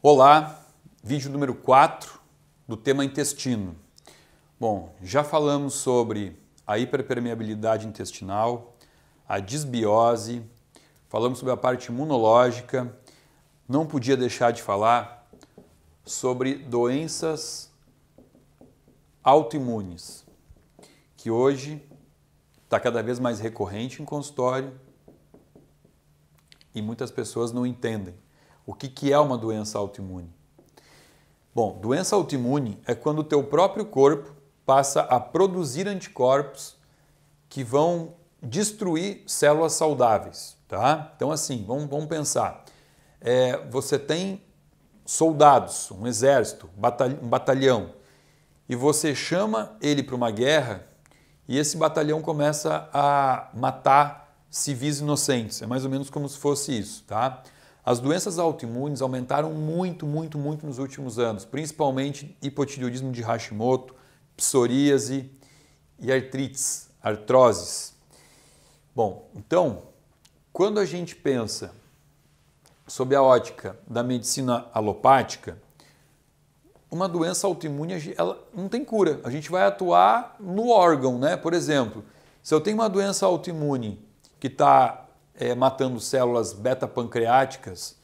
Olá, vídeo número 4 do tema intestino. Bom, já falamos sobre a hiperpermeabilidade intestinal, a disbiose, falamos sobre a parte imunológica, não podia deixar de falar sobre doenças autoimunes, que hoje está cada vez mais recorrente em consultório e muitas pessoas não entendem o que, que é uma doença autoimune. Bom, doença autoimune é quando o teu próprio corpo passa a produzir anticorpos que vão destruir células saudáveis, tá? Então assim, vamos, vamos pensar. É, você tem soldados, um exército, um batalhão, e você chama ele para uma guerra, e esse batalhão começa a matar civis inocentes. É mais ou menos como se fosse isso, tá? As doenças autoimunes aumentaram muito, muito, muito nos últimos anos, principalmente hipotireoidismo de Hashimoto, psoríase e artrites, artroses. Bom, então, quando a gente pensa sob a ótica da medicina alopática, uma doença autoimune, ela não tem cura. A gente vai atuar no órgão, né? Por exemplo, se eu tenho uma doença autoimune que está é, eh, matando células beta-pancreáticas,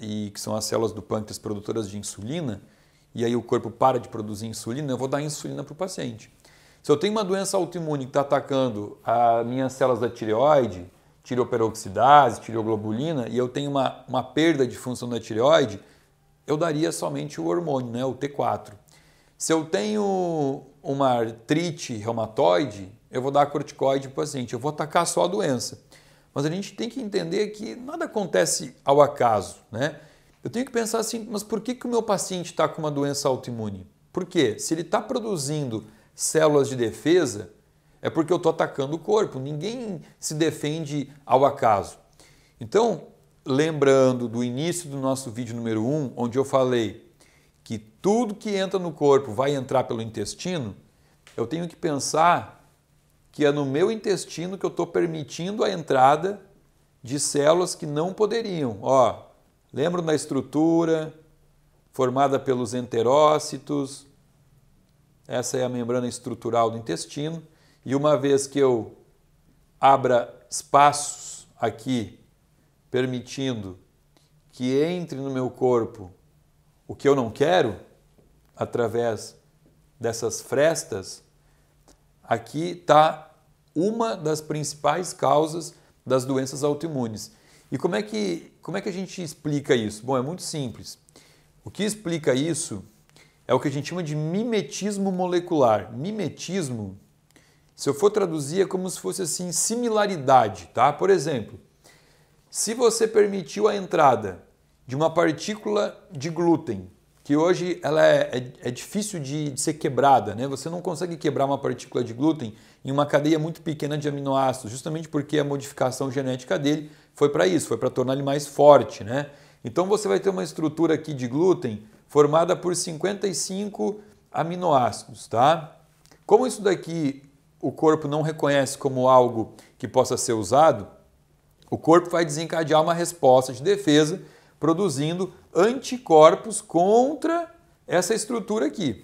e que são as células do pâncreas produtoras de insulina, e aí o corpo para de produzir insulina, eu vou dar insulina para o paciente. Se eu tenho uma doença autoimune que está atacando as minhas células da tireoide, tireoperoxidase, tireoglobulina, e eu tenho uma, uma perda de função da tireoide, eu daria somente o hormônio, né, o T4. Se eu tenho uma artrite reumatoide, eu vou dar corticoide para o paciente, eu vou atacar só a doença. Mas a gente tem que entender que nada acontece ao acaso, né? Eu tenho que pensar assim, mas por que, que o meu paciente está com uma doença autoimune? Por quê? Se ele está produzindo células de defesa, é porque eu estou atacando o corpo. Ninguém se defende ao acaso. Então, lembrando do início do nosso vídeo número 1, um, onde eu falei que tudo que entra no corpo vai entrar pelo intestino, eu tenho que pensar que é no meu intestino que eu estou permitindo a entrada de células que não poderiam. Ó, lembro da estrutura formada pelos enterócitos? Essa é a membrana estrutural do intestino. E uma vez que eu abra espaços aqui permitindo que entre no meu corpo o que eu não quero, através dessas frestas, aqui está uma das principais causas das doenças autoimunes. E como é, que, como é que a gente explica isso? Bom, é muito simples. O que explica isso é o que a gente chama de mimetismo molecular. Mimetismo, se eu for traduzir, é como se fosse assim, similaridade, tá? Por exemplo, se você permitiu a entrada de uma partícula de glúten, que hoje ela é, é, é difícil de, de, ser quebrada, né? Você não consegue quebrar uma partícula de glúten em uma cadeia muito pequena de aminoácidos, justamente porque a modificação genética dele foi para isso, foi para tornar ele mais forte, né? Então você vai ter uma estrutura aqui de glúten formada por 55 aminoácidos, tá? Como isso daqui o corpo não reconhece como algo que possa ser usado, o corpo vai desencadear uma resposta de defesa, produzindo anticorpos contra essa estrutura aqui.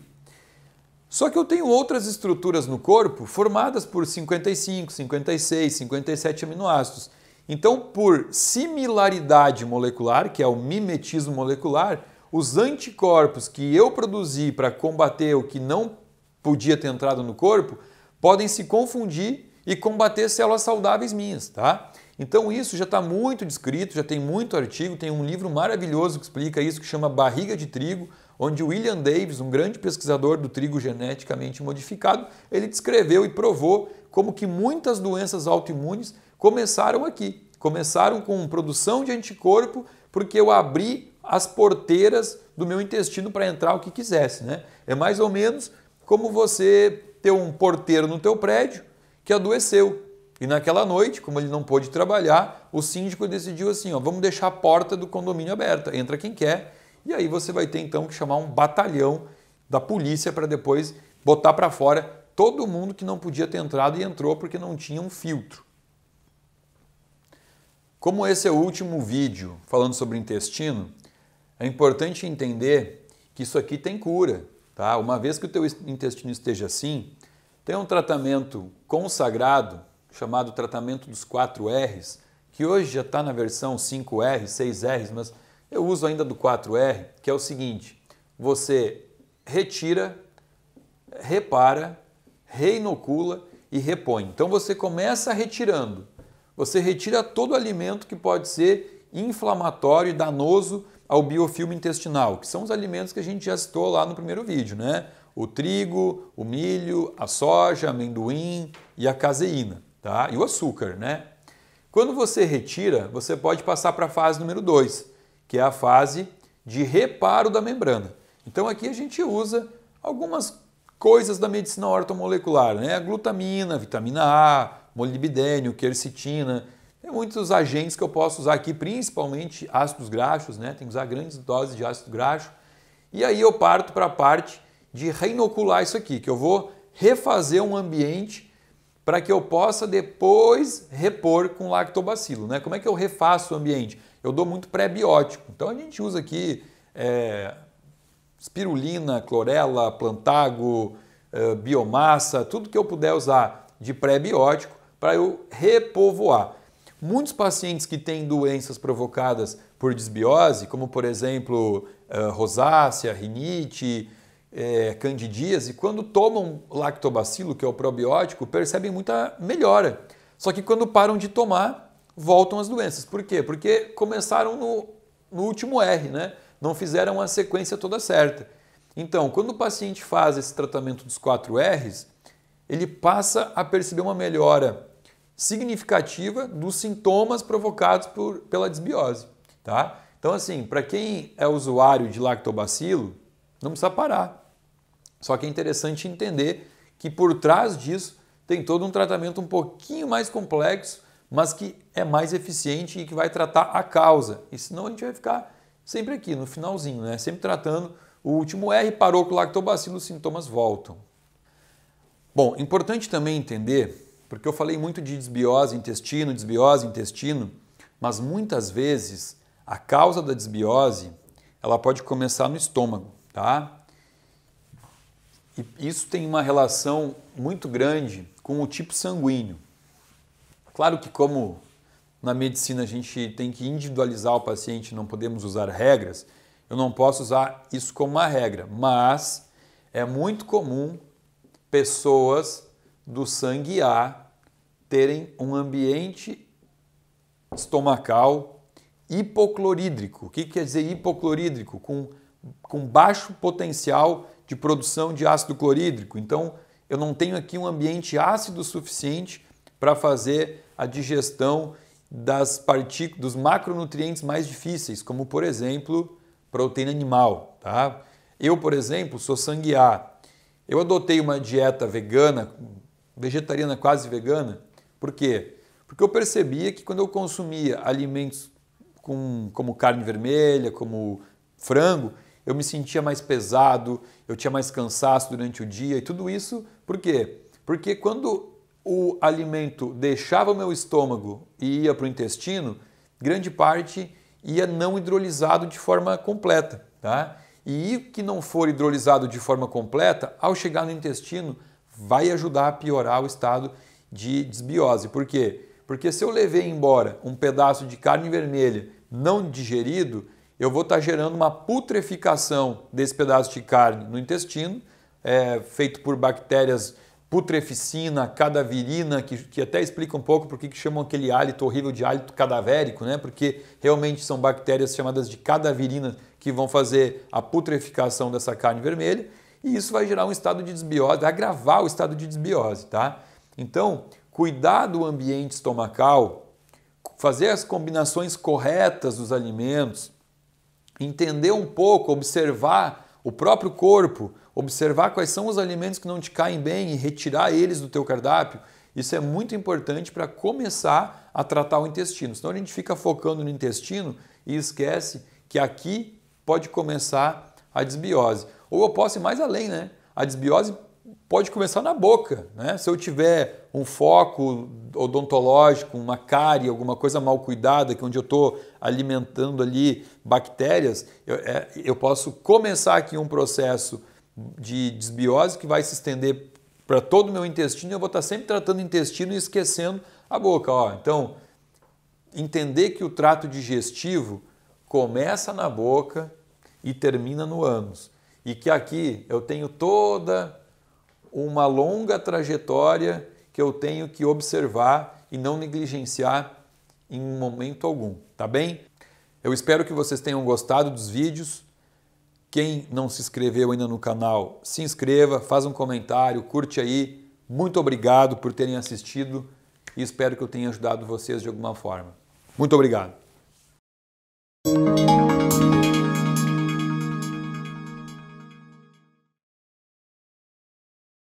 Só que eu tenho outras estruturas no corpo formadas por 55, 56, 57 aminoácidos. Então, por similaridade molecular, que é o mimetismo molecular, os anticorpos que eu produzi para combater o que não podia ter entrado no corpo podem se confundir e combater células saudáveis minhas, tá? Então isso já está muito descrito, já tem muito artigo, tem um livro maravilhoso que explica isso, que chama Barriga de Trigo, onde William Davis, um grande pesquisador do trigo geneticamente modificado, ele descreveu e provou como que muitas doenças autoimunes começaram aqui. Começaram com produção de anticorpo, porque eu abri as porteiras do meu intestino para entrar o que quisesse. Né? É mais ou menos como você ter um porteiro no teu prédio que adoeceu. E naquela noite, como ele não pôde trabalhar, o síndico decidiu assim: ó, vamos deixar a porta do condomínio aberta, entra quem quer. E aí você vai ter então que chamar um batalhão da polícia para depois botar para fora todo mundo que não podia ter entrado e entrou porque não tinha um filtro. Como esse é o último vídeo falando sobre intestino, é importante entender que isso aqui tem cura, tá? Uma vez que o teu intestino esteja assim, tem um tratamento consagrado chamado Tratamento dos 4 R's, que hoje já está na versão 5R, 6 R's, mas eu uso ainda do 4R, que é o seguinte: você retira, repara, reinocula e repõe. Então você começa retirando. Você retira todo alimento que pode ser inflamatório e danoso ao biofilme intestinal, que são os alimentos que a gente já citou lá no primeiro vídeo, né? O trigo, o milho, a soja, amendoim e a caseína tá? e o açúcar. Né? Quando você retira, você pode passar para a fase número 2, que é a fase de reparo da membrana. Então aqui a gente usa algumas coisas da medicina ortomolecular, né? A glutamina, a vitamina A, molibdênio, quercetina, tem muitos agentes que eu posso usar aqui, principalmente ácidos graxos, né? Tem que usar grandes doses de ácido graxo. E aí eu parto para a parte de reinocular isso aqui, que eu vou refazer um ambiente para que eu possa depois repor com lactobacilo. Né? Como é que eu refaço o ambiente? Eu dou muito pré-biótico. Então a gente usa aqui é, spirulina, clorela, plantago, é, biomassa, tudo que eu puder usar de pré-biótico para eu repovoar. Muitos pacientes que têm doenças provocadas por desbiose, como por exemplo é, rosácea, rinite, é, candidias e quando tomam lactobacilo, que é o probiótico, percebem muita melhora. Só que quando param de tomar, voltam as doenças. Por quê? Porque começaram no, no último R, né? Não fizeram a sequência toda certa. Então, quando o paciente faz esse tratamento dos 4 R's, ele passa a perceber uma melhora significativa dos sintomas provocados por, pela desbiose, tá? Então, assim, para quem é usuário de lactobacilo, não precisa parar. Só que é interessante entender que por trás disso tem todo um tratamento um pouquinho mais complexo, mas que é mais eficiente e que vai tratar a causa. E senão a gente vai ficar sempre aqui, no finalzinho, né? sempre tratando o último R, parou com o lactobacilo, os sintomas voltam. Bom, importante também entender, porque eu falei muito de desbiose intestino, desbiose intestino, mas muitas vezes a causa da desbiose ela pode começar no estômago. Tá? E isso tem uma relação muito grande com o tipo sanguíneo. Claro que, como na medicina a gente tem que individualizar o paciente, não podemos usar regras, eu não posso usar isso como uma regra, mas é muito comum pessoas do sangue A terem um ambiente estomacal hipoclorídrico. O que quer dizer hipoclorídrico? Com com baixo potencial de produção de ácido clorídrico. Então, eu não tenho aqui um ambiente ácido suficiente para fazer a digestão das partículas, dos macronutrientes mais difíceis, como por exemplo proteína animal. Tá? Eu, por exemplo, sou sangue A. Eu adotei uma dieta vegana, vegetariana quase vegana, por quê? Porque eu percebia que quando eu consumia alimentos com, como carne vermelha, como frango, eu me sentia mais pesado, eu tinha mais cansaço durante o dia e tudo isso, por quê? Porque quando o alimento deixava o meu estômago e ia para o intestino, grande parte ia não hidrolisado de forma completa, tá? E que não for hidrolisado de forma completa, ao chegar no intestino, vai ajudar a piorar o estado de desbiose. Por quê? Porque se eu levei embora um pedaço de carne vermelha não digerido, eu vou estar gerando uma putreficação desse pedaço de carne no intestino, é, feito por bactérias putreficina, cadaverina, que, que até explica um pouco por que chamam aquele hálito horrível de hálito cadavérico, né? porque realmente são bactérias chamadas de cadaverinas que vão fazer a putreficação dessa carne vermelha, e isso vai gerar um estado de desbiose, vai agravar o estado de desbiose, tá? Então, cuidar do ambiente estomacal, fazer as combinações corretas dos alimentos, entender um pouco, observar o próprio corpo, observar quais são os alimentos que não te caem bem e retirar eles do teu cardápio, isso é muito importante para começar a tratar o intestino. Senão a gente fica focando no intestino e esquece que aqui pode começar a desbiose. Ou eu posso ir mais além, né? A desbiose pode começar na boca. Né? Se eu tiver um foco odontológico, uma cárie, alguma coisa mal cuidada, que é onde eu estou alimentando ali bactérias, eu, é, eu, posso começar aqui um processo de desbiose que vai se estender para todo o meu intestino. e Eu vou estar tá sempre tratando o intestino e esquecendo a boca. Ó. Então, entender que o trato digestivo começa na boca e termina no ânus. E que aqui eu tenho toda uma longa trajetória que eu tenho que observar e não negligenciar em momento algum, tá bem? Eu espero que vocês tenham gostado dos vídeos. Quem não se inscreveu ainda no canal, se inscreva, faz um comentário, curte aí. Muito obrigado por terem assistido e espero que eu tenha ajudado vocês de alguma forma. Muito obrigado.